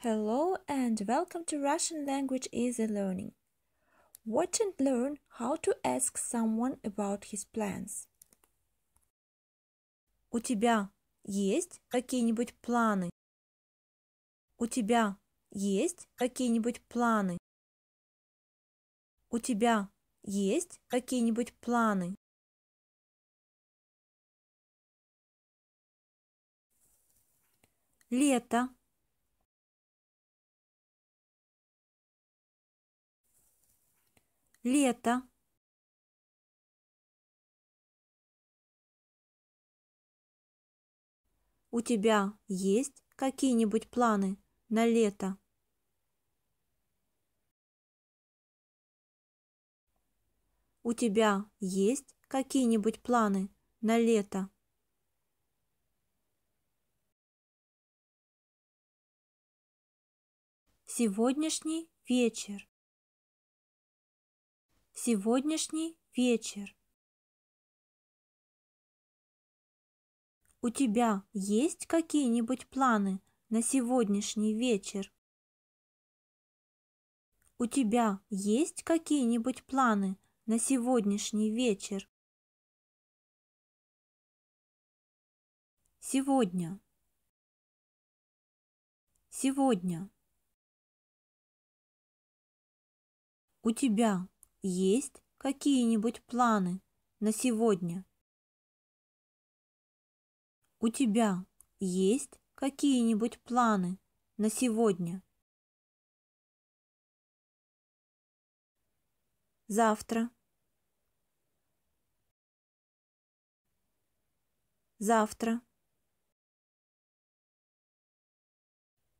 Hello and welcome to Russian Language Easy Learning. Watch and learn how to ask someone about his plans. У тебя есть какие-нибудь планы? У тебя есть какие-нибудь планы? У тебя есть какие-нибудь планы? Лето лето У тебя есть какие-нибудь планы на лето? У тебя есть какие-нибудь планы на лето? Сегодняшний вечер сегодняшний вечер. У тебя есть какие-нибудь планы на сегодняшний вечер? У тебя есть какие-нибудь планы на сегодняшний вечер? Сегодня. Сегодня. У тебя есть какие-нибудь планы на сегодня? У тебя есть какие-нибудь планы на сегодня? Завтра. Завтра.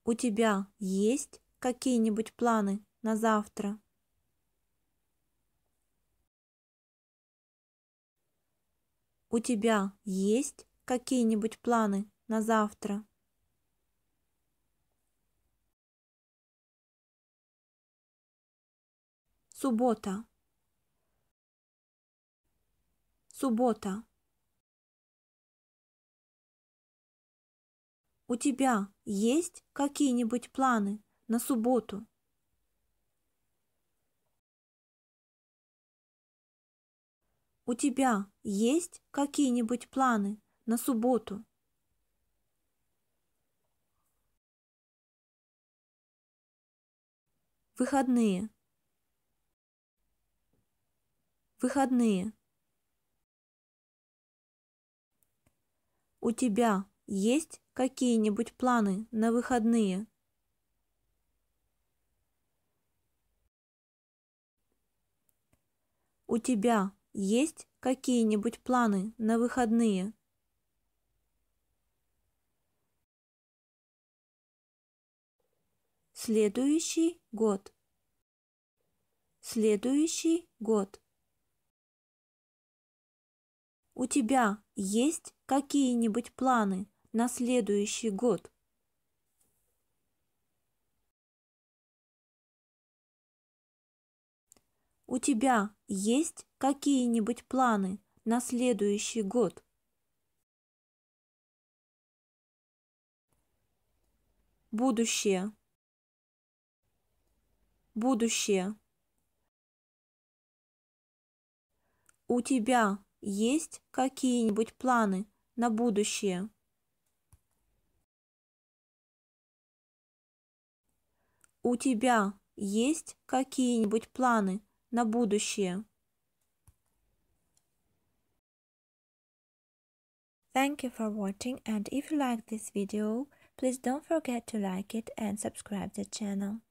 У тебя есть какие-нибудь планы на завтра? у тебя есть какие-нибудь планы на завтра суббота суббота у тебя есть какие-нибудь планы на субботу у тебя есть какие-нибудь планы на субботу? Выходные. Выходные. У тебя есть какие-нибудь планы на выходные? У тебя есть какие-нибудь планы на выходные? Следующий год. Следующий год. У тебя есть какие-нибудь планы на следующий год? у тебя есть какие-нибудь планы на следующий год? Будущее. Будущее. У тебя есть какие-нибудь планы на будущее? У тебя есть какие-нибудь планы на будущее. Thank you for watching and if you like this video, please don't forget to like it and subscribe the channel.